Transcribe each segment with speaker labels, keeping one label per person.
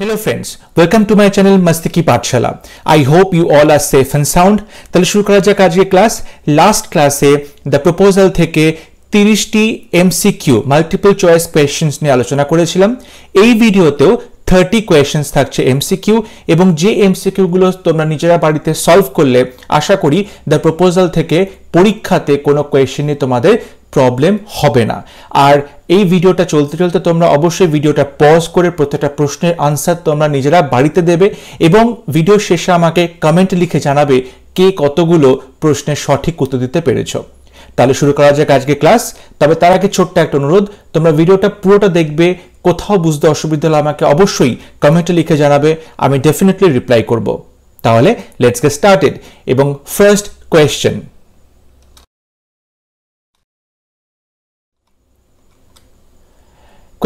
Speaker 1: Hello friends welcome to my channel Mastiki Patshala. I hope you all are safe and sound তাহলে শুরু করা যাক আজকে class last ক্লাসে দ্য প্রপোজাল থেকে তিরিশটি এমসিকিউ মাল্টিপল চয়েস কোয়েশ্চেন্স নিয়ে আলোচনা করেছিলাম এই ভিডিওতেও থার্টি কোয়েশনস থাকছে এমসিকিউ এবং যে এমসিকিউগুলো তোমরা নিজেরা বাড়িতে সলভ করলে আশা করি দ্য প্রপোজাল থেকে পরীক্ষাতে কোনো কোয়েশনে তোমাদের প্রবলেম হবে না আর এই ভিডিওটা চলতে চলতে তোমরা অবশ্যই ভিডিওটা পজ করে প্রত্যেকটা প্রশ্নের আনসার তোমরা নিজেরা বাড়িতে দেবে এবং ভিডিও শেষে আমাকে কমেন্ট লিখে জানাবে কে কতগুলো প্রশ্নের সঠিক উত্তর দিতে পেরেছো তাহলে শুরু করা যাক আজকে ক্লাস তবে তার আগে ছোট্ট একটা অনুরোধ তোমরা ভিডিওটা পুরোটা দেখবে কোথাও বুঝতে অসুবিধা হলে আমাকে অবশ্যই কমেন্টে লিখে জানাবে আমি ডেফিনেটলি রিপ্লাই করব তাহলে লেটস গে স্টার্টেড এবং first question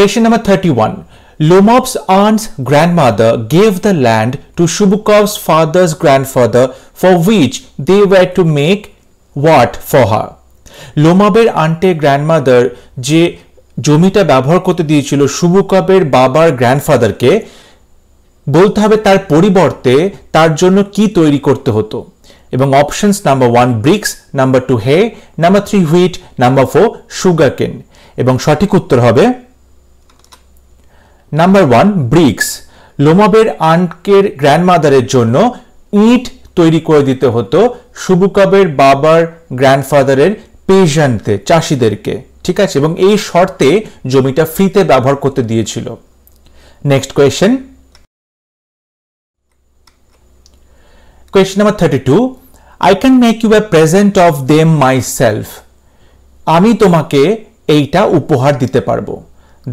Speaker 1: Question thirty 31. Lomov's aunt's grandmother gave the land to Shubukov's father's grandfather for which they were to make what for her? লোমাবের আন্টে গ্র্যান্ডমাদার যে জমিটা ব্যবহার করতে দিয়েছিল শুভুকাবের বাবার গ্র্যান্ডফাদারকে বলতে হবে তার পরিবর্তে তার জন্য কি তৈরি করতে হতো এবং options number one bricks number two hay number three wheat number four cane এবং সঠিক উত্তর হবে নাম্বার ওয়ান ব্রিক্স লোমাবের আন্টকের গ্র্যান্ডমাদারের জন্য ইট তৈরি করে দিতে হতো শুভকাবের বাবার গ্র্যান্ডফাদারের পেশান্তে চাষিদেরকে ঠিক আছে এবং এই শর্তে জমিটা ফ্রিতে ব্যবহার করতে দিয়েছিল next question question number thirty two I can make you a present of them myself আমি তোমাকে এইটা উপহার দিতে পারবো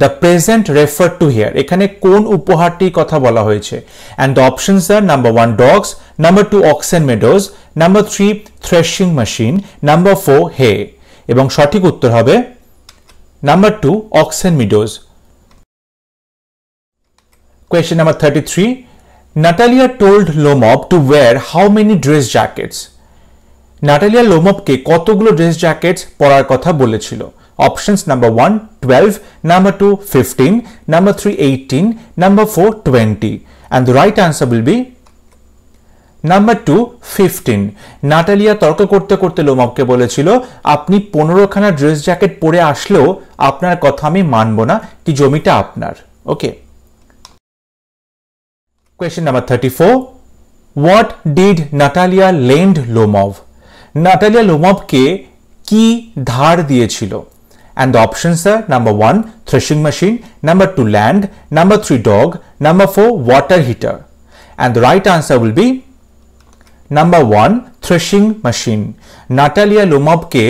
Speaker 1: the present refer to here এখানে কোন উপহারটি কথা বলা হয়েছে and the options are number one dogs number two oxen meadows number three threshing machine number four hay এবং সঠিক উত্তর হবে number two oxen meadows number thirty three Natalia told Lomov two wear how many dress jackets Natalia লোমবকে কতগুলো dress jackets পরার কথা বলেছিল Options number 1, 12, number 2, 15, number 3, 18, number 4, 20. And the right answer will be number two fifteen Natalia তর্ক করতে করতে লোমককে বলেছিল আপনি পনেরোখানা ড্রেস জ্যাকেট পরে আসলেও আপনার কথা আমি মানব না কি জমিটা আপনার okay question number thirty four what did Natalia lend Lomov Natalia লোমভকে কি ধার দিয়েছিল and the options are number 1 threshing machine, number 2 land, number 3 dog, number 4 water heater. And the right answer will be number 1 threshing machine Natalia লোমবকে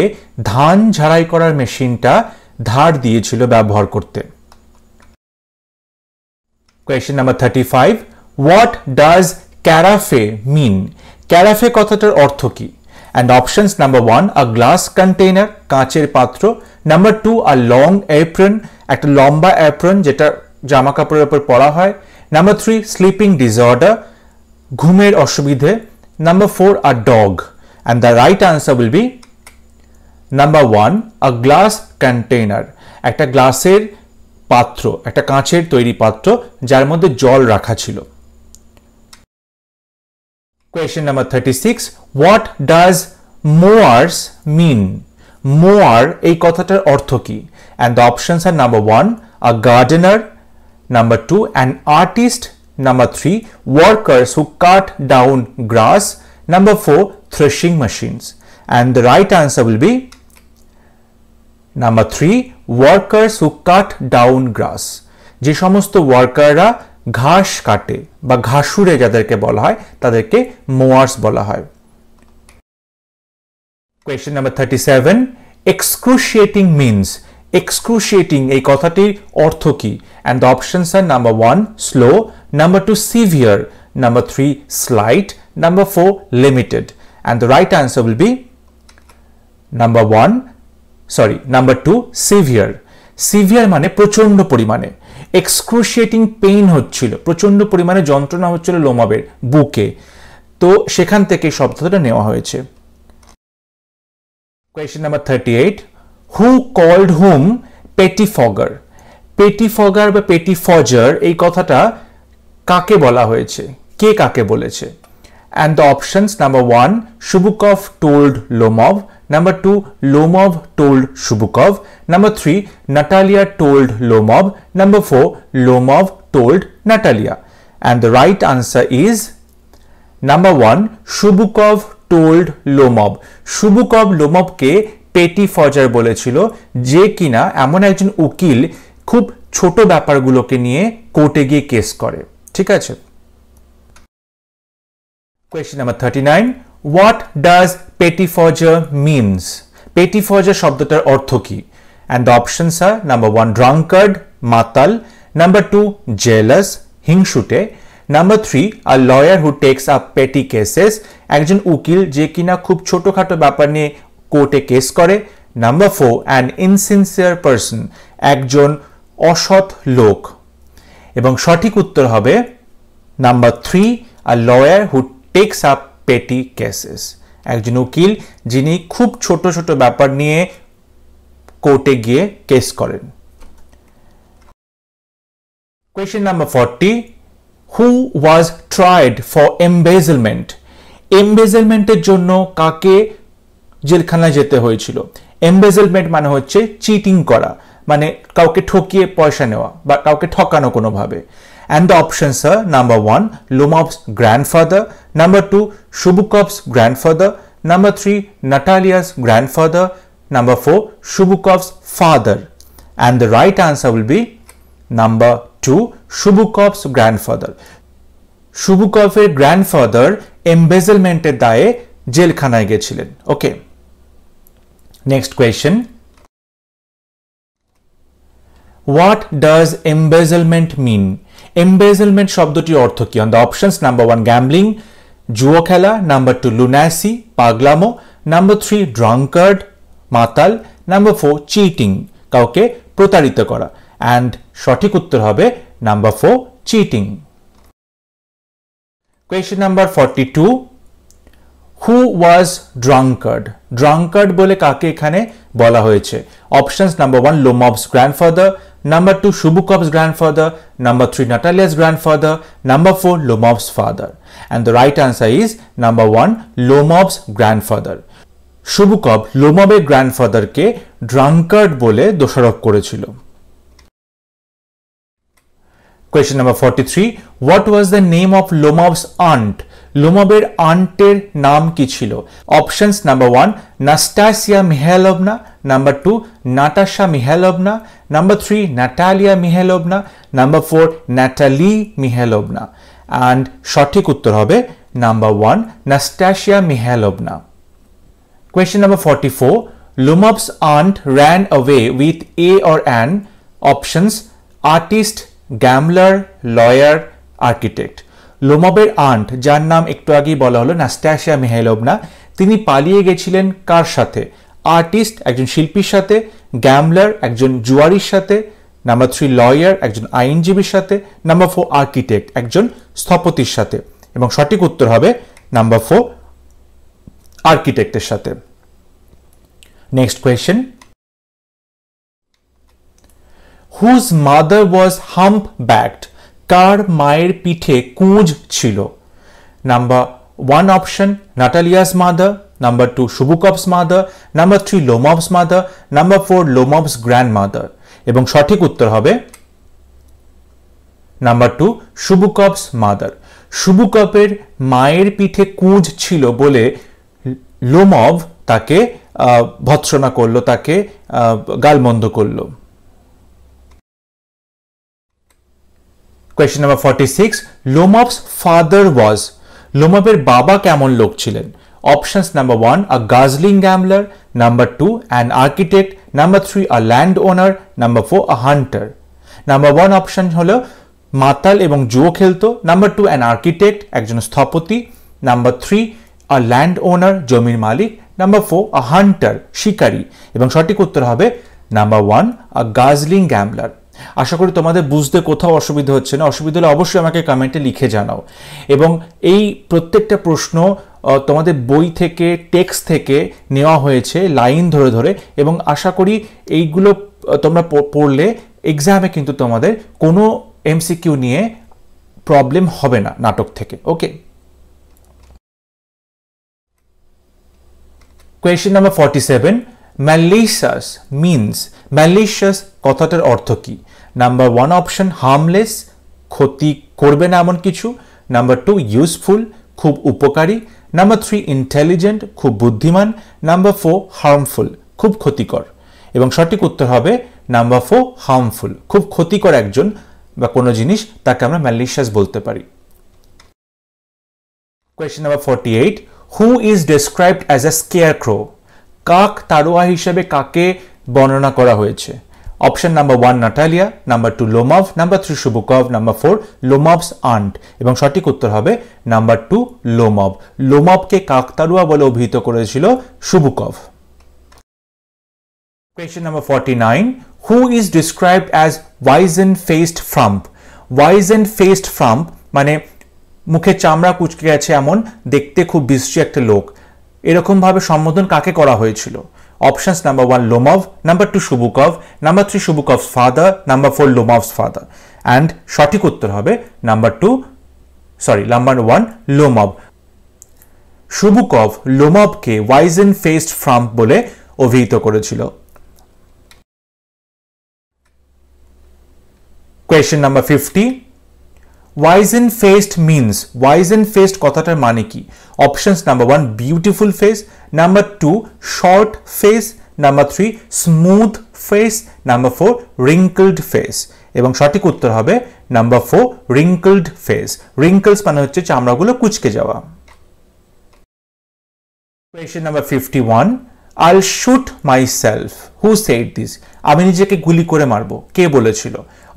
Speaker 1: ধান ঝাড়াই করার মেশিনটা ধার দিয়েছিল ব্যবহার করতে question number thirty five what does carafe mean carafe কথাটার ortho ki and options number 1 are glass container কাঁচের পাত্র নাম্বার 2 আর লং অ্যাপ্রন একটা লম্বা অ্যাপ্রন যেটা জামা কাপড়ের উপর পরা হয় নাম্বার 3 স্লিপিং ডিসঅর্ডার ঘুমের অসুবিধে নাম্বার 4 আর dog and the right answer will be number 1 a glass container একটা গ্লাসের পাত্র একটা কাঁচের তৈরি পাত্র যার মধ্যে জল রাখা ছিল Question number 36. What does Moars mean? Moar এই কথাটার অর্থ And the options are number one, a gardener, number two, an artist, number three, workers who cut down grass, number four, threshing machines. And the right answer will be number three, workers who cut down grass. যে সমস্ত ঘাস কাটে বা ঘাসুরে যাদেরকে বলা হয় তাদেরকে mowers বলা হয় question number thirty seven excruciating means excruciating এই কথাটির অর্থ কি and the options are number one slow number two severe number three slight number four limited and the right answer will be number one sorry number two severe severe মানে প্রচণ্ড পরিমাণে excruciating pain হচ্ছিল প্রচণ্ড পরিমাণে যন্ত্রণা হচ্ছিল লোমাবের বুকে তো সেখান থেকে শব্দটা নেওয়া হয়েছে question number thirty eight who called whom pettifogger pettifogger বা পেটিফজার এই কথাটা কাকে বলা হয়েছে কে কাকে বলেছে and the options number one, Shubukov told Lomov, number two, Lomov told Shubukov, number three, Natalia told Lomov, number four, Lomov told Natalia. And the right answer is number one, Shubukov told told Lomov শুভুকব লোমবকে pettifogger বলেছিল যে কিনা এমন একজন উকিল খুব ছোট ব্যাপারগুলোকে নিয়ে কোর্টে গিয়ে কেস করে ঠিক আছে question number thirty nine what does pettifogger means pettifogger শব্দটার অর্থ কি and the options are number one drunkard মাতাল নাম্বার টু জেলাস হিংসুটে number three a lawyer who takes up petty cases একজন উকিল যে কিনা খুব ছোটোখাটো ব্যাপার নিয়ে কোর্টে কেস করে number four an insincere person একজন অসৎ লোক এবং সঠিক উত্তর হবে number three a lawyer who takes up petty cases একজন উকিল যিনি খুব ছোট ছোট ব্যাপার নিয়ে কোর্টে গিয়ে কেস করেন question number forty who was tried for embezzlement এম্বেজলমেন্টের জন্য কাকে জেলখানায় যেতে হয়েছিল এম্বেজলমেন্ট মানে হচ্ছে চিটিং করা মানে কাউকে ঠকিয়ে পয়সা নেওয়া বা কাউকে ঠকানো কোনোভাবে and the options are number 1 Lomov's grandfather, number 2 Shubukov's grandfather, number 3 Natalia's grandfather, number 4 Shubukov's father and the right answer will be number 2 Shubukov's grandfather. grandfather শুভুকফের jail এমবেজেলমেন্টের দায়ে জেলখানায় গেছিলেন Okay. Next question. What does embezzlement mean embezzlement শব্দটির অর্থ কি on the options number one gambling জুয়ো খেলা number two লুনাসি পাগলামো number three ড্রাঙ্কার্ড মাতাল নাম্বার ফোর চিটিং কাউকে প্রতারিত করা অ্যান্ড সঠিক উত্তর হবে number four cheating question number forty two who was drunkard drunkard বলে কাকে এখানে বলা হয়েছে options number one Lomov's grandfather number two Shubukov's grandfather, number three Natalia's grandfather, number four Lomov's father. And the right answer is number one Lomov's grandfather. শুভুকব লোমবের গ্র্যান্ডফাদারকে ড্রাঙ্কার্ড বলে দোষারোপ করেছিল Question number 43. What was the name of Lomov's aunt লোমবের আন্টের নাম কি ছিল options number one Nastasya Mikhailovna number two Natasha Mikhailovna number three Natalia Mikhailovna number four Natalie Mikhailovna and সঠিক উত্তর হবে number one Nastasya Mikhailovna question number forty four Lomov's aunt ran away with A or an options artist gambler lawyer architect লোমবের aunt যার নাম একটু আগেই বলা হলো নাস্টাশিয়া মেহেলোবনা তিনি পালিয়ে গেছিলেন কার সাথে আর্টিস্ট একজন শিল্পীর সাথে গ্যামলার একজন জুয়ারির সাথে নাম্বার থ্রি লয়ার একজন আইনজীবীর সাথে নাম্বার ফোর আর্কিটেক্ট একজন স্থপতির সাথে এবং সঠিক উত্তর হবে নাম্বার ফোর আর্কিটেক্টের সাথে next question whose mother was hump backed তার মায়ের পিঠে কুঁজ ছিল number one option Natalia's mother number two Chubukov's mother number three Lomov's mother number four Lomov's grandmother এবং সঠিক উত্তর হবে নাম্বার টু শুভুকপস মাদার শুভুকপের মায়ের পিঠে কুঁজ ছিল বলে লোমব তাকে ভৎসনা করলো তাকে গালমন্দ করলো question number forty six Lomov's father was লোমপের বাবা কেমন লোক ছিলেন options number one a guzzling gambler number two an architect number three a landowner number four a hunter number one option হলো মাতাল এবং জুয়ো খেলতো নাম্বার টু অ্যান আর্কিটেক্ট একজন স্থপতি number three a landowner জমির মালিক number four a hunter শিকারী এবং সঠিক উত্তর হবে নাম্বার ওয়ান আ গাজলিং গ্যামলার আশা করি তোমাদের বুঝতে কোথাও অসুবিধা হচ্ছে না অসুবিধা হলে অবশ্যই আমাকে কমেন্টে লিখে জানাও এবং এই প্রত্যেকটা প্রশ্ন তোমাদের বই থেকে টেক্সট থেকে নেওয়া হয়েছে লাইন ধরে ধরে এবং আশা করি এইগুলো তোমরা পড়লে এক্সামে কিন্তু তোমাদের কোনো এমসিকিউ নিয়ে প্রবলেম হবে না নাটক থেকে okay question number forty seven malicious means malicious কথাটার অর্থ কী নাম্বার ওয়ান অপশন হার্মলেস ক্ষতি করবে না এমন কিছু নাম্বার টু ইউজফুল খুব উপকারী নাম্বার থ্রি ইন্টেলিজেন্ট খুব বুদ্ধিমান নাম্বার ফোর হার্মফুল খুব ক্ষতিকর এবং সঠিক উত্তর হবে নাম্বার ফোর হার্মফুল খুব ক্ষতিকর একজন বা কোনো জিনিস তাকে আমরা ম্যালিশিয়াস বলতে পারি question number forty eight who is described as a scarecrow কাক তারোয়া হিসেবে কাকে বর্ণনা করা হয়েছে option number one Natalia number two Lomov number three Chubukov number four Lomov's aunt এবং সঠিক উত্তর হবে নাম্বার টু লোমভ লোমভকে কাকতারুয়া বলে অভিহিত করেছিল শুভুকভ Question number 49. Who is described as wizen-faced frump? Wizen-faced frump মানে মুখে চামড়া কুচকে গেছে এমন দেখতে খুব বিশ্রী একটা লোক এরকমভাবে সম্বোধন কাকে করা হয়েছিল options number one Lomov number two Chubukov number three Chubukov's father number four Lomov's father and সঠিক উত্তর হবে number two sorry number one Lomov Chubukov লোমভকে ওয়াইজ ইন ফেসড ফ্রাম্প বলে অভিহিত করেছিল question number fifty wizen faced means wizen faced কথাটার মানে কি options number one beautiful face number two short face number three smooth face number four wrinkled face এবং সঠিক উত্তর হবে number four wrinkled face wrinkles মানে হচ্ছে চামড়াগুলো কুচকে যাওয়া question number fifty one I'll shoot myself who said this আমি নিজেকে গুলি করে মারবো কে বলেছিল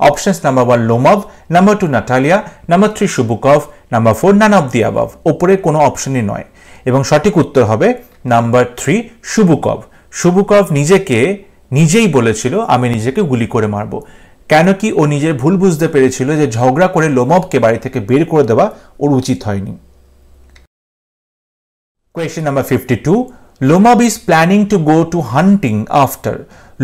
Speaker 1: options number one Lomov number two Natalia number three Shubukov, number four none of the above ওপরে কোনো অপশনই নয় এবং সঠিক উত্তর হবে নাম্বার থ্রি শুভুকভ শুভুকভ নিজেকে নিজেই বলেছিল আমি নিজেকে গুলি করে মারব কেন কি ও নিজের ভুল বুঝতে পেরেছিল যে ঝগড়া করে লোমভকে বাড়ি থেকে বের করে দেওয়া ওর উচিত হয়নি question number fifty two Lomov is planning to go to hunting after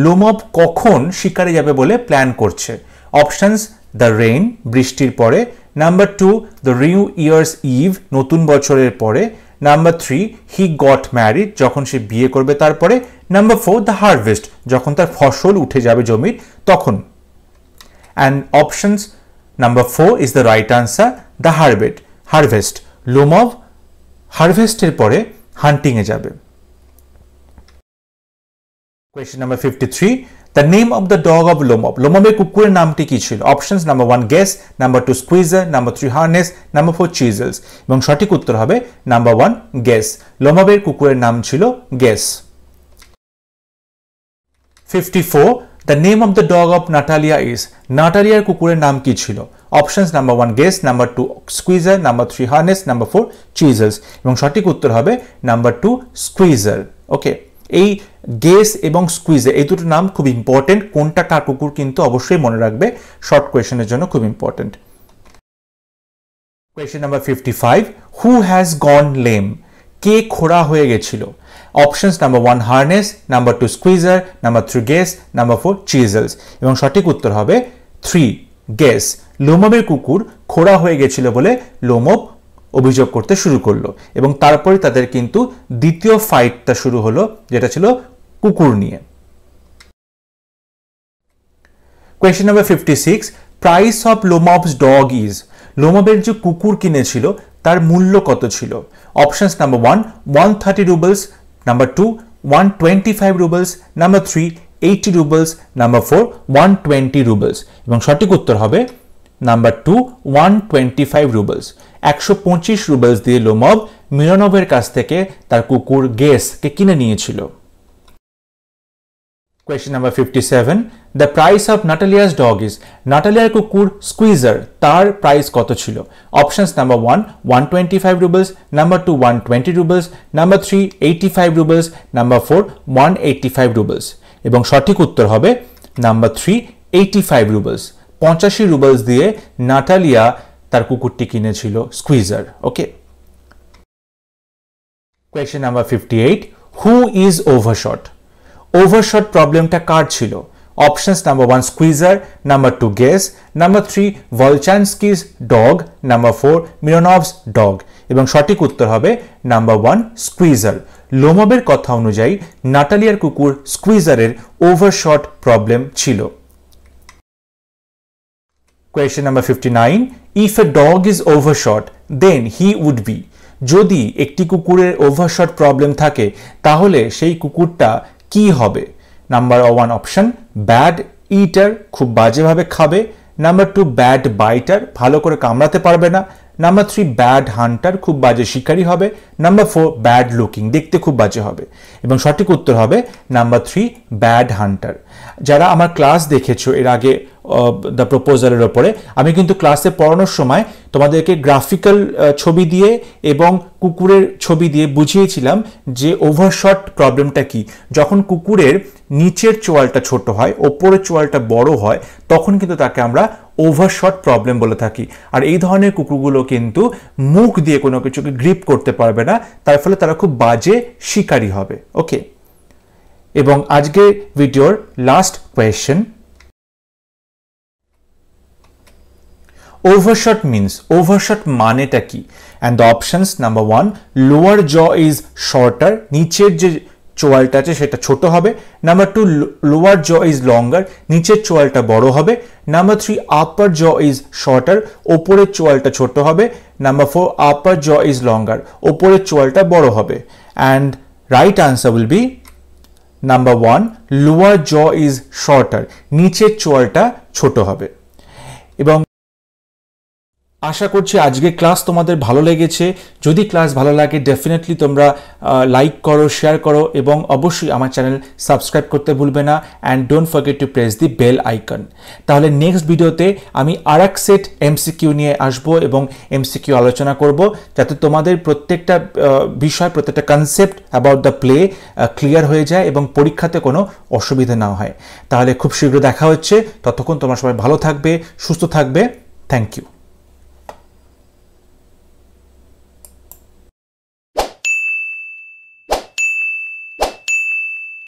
Speaker 1: Lomov কখন শিকারে যাবে বলে প্ল্যান করছে অপশানস দ্য রেইন বৃষ্টির পরে number two the new year's eve নতুন বছরের পরে number three he got married যখন সে বিয়ে করবে তারপরে নাম্বার ফোর দ্য হারভেস্ট যখন তার ফসল উঠে যাবে জমির তখন and options number four is the right answer the harvest harvest Lomov হারভেস্টের পরে হান্টিংয়ে যাবে Question number 53. The name of the dog of Lomov লোমবের কুকুরের নামটি কী ছিল options number one Guess number two Squeezer number three Harness number four Chisels এবং সঠিক উত্তর হবে নাম্বার ওয়ান গেস লোমবের কুকুরের নাম ছিল Guess fifty four the name of the dog of Natalia is নাটালিয়ার কুকুরের নাম কী ছিল options number one Guess number two Squeezer number three Harness number four Chisels এবং সঠিক উত্তর হবে নাম্বার টু স্কুইজার ওকে এই গেস এবং স্কুইজে এই দুটো নাম খুব ইম্পর্টেন্ট কোনটা কার কুকুর কিন্তু অবশ্যই মনে রাখবে শর্ট কোয়েশনের জন্য খুব important question number fifty who has gone lame কে খোড়া হয়ে গেছিল options number one Harness number two Squeezer number three Guess number four Chisels এবং সঠিক উত্তর হবে থ্রি গেস লোমবের কুকুর খোড়া হয়ে গেছিল বলে লোমব অভিযোগ করতে শুরু করলো এবং তারপরে তাদের কিন্তু দ্বিতীয় ফাইটটা শুরু হলো যেটা ছিল কুকুর নিয়ে question number fifty six price of Lomov's dog is লোমবের যে কুকুর কিনেছিল তার মূল্য কত ছিল options number one one thirty roubles number two one twenty five roubles number three eighty roubles number four one twenty roubles এবং সঠিক উত্তর হবে number two one twenty five roubles একশো পঁচিশ রুবেলস দিয়ে লোমব মিরানবের কাছ থেকে তার কুকুর গেসকে কিনে নিয়েছিল question number fifty seven the price of Natalia's dog is নাটালিয়ার কুকুর স্কুইজার তার প্রাইস কত ছিল options number one one twenty five roubles number two one twenty roubles number three eighty five roubles number four one eighty five roubles এবং সঠিক উত্তর হবে number three eighty five roubles পঁচাশি রুবেলস দিয়ে Natalia তার কুকুরটি কিনেছিল Squeezer okay question number fifty eight who is overshot overshot প্রবলেমটা কার ছিল options number one Squeezer number two Guess number three Volchanetsky's dog number four Mironov's dog এবং সঠিক উত্তর হবে নাম্বার ওয়ান স্কুইজার লোমবের কথা অনুযায়ী নাটালিয়ার কুকুর স্কুইজারের ওভারশট প্রবলেম ছিল question number fifty nine if a dog is overshot then he would be যদি একটি কুকুরের ওভারশট প্রবলেম থাকে তাহলে সেই কুকুরটা কি হবে number one option bad eater খুব বাজেভাবে খাবে নাম্বার টু ব্যাড বাইটার ভালো করে কামড়াতে পারবে না নাম্বার থ্রি ব্যাড হান্টার খুব বাজে শিকারি হবে নাম্বার ফোর ব্যাড লুকিং দেখতে খুব বাজে হবে এবং সঠিক উত্তর হবে নাম্বার থ্রি ব্যাড হান্টার যারা আমার ক্লাস দেখেছো এর আগে দ্য প্রপোজালের ওপরে আমি কিন্তু ক্লাসে পড়ানোর সময় তোমাদেরকে গ্রাফিক্যাল ছবি দিয়ে এবং কুকুরের ছবি দিয়ে বুঝিয়েছিলাম যে ওভারশট প্রবলেমটা কি যখন কুকুরের নিচের চোয়ালটা ছোট হয় ওপরের চোয়ালটা বড় হয় তখন কিন্তু তাকে আমরা ওভারশট প্রবলেম বলে থাকি আর এই ধরনের কুকুরগুলো কিন্তু মুখ দিয়ে কোনো কিছুকে গ্রিপ করতে পারবে না তার ফলে তারা খুব বাজে শিকারী হবে ওকে এবং আজকে ভিডিওর last question overshot means overshot মানেটা কি and the options number one lower jaw is shorter নিচের যে চোয়ালটা আছে সেটা ছোট হবে number two lower jaw is longer নিচের চোয়ালটা বড় হবে নাম্বার থ্রি আপার জ ইজ শর্টার ওপরের চোয়ালটা ছোট হবে নাম্বার ফোর আপার জ ইজ লঙ্গার ওপরের চোয়ালটা বড় হবে and right answer will be number one lower jaw is shorter নিচের চোয়ালটা ছোট হবে এবং আশা করছি আজকে ক্লাস তোমাদের ভালো লেগেছে যদি ক্লাস ভালো লাগে ডেফিনেটলি তোমরা লাইক করো শেয়ার করো এবং অবশ্যই আমার চ্যানেল সাবস্ক্রাইব করতে ভুলবে না and don't forget to press the bell icon তাহলে নেক্সট ভিডিওতে আমি আর এক সেট এমসিকিউ নিয়ে আসব এবং এমসিকিউ আলোচনা করব যাতে তোমাদের প্রত্যেকটা বিষয় প্রত্যেকটা concept about the play clear হয়ে যায় এবং পরীক্ষাতে কোনো অসুবিধা না হয় তাহলে খুব শীঘ্র দেখা হচ্ছে ততক্ষণ তোমার সবাই ভালো থাকবে সুস্থ থাকবে থ্যাংক ইউ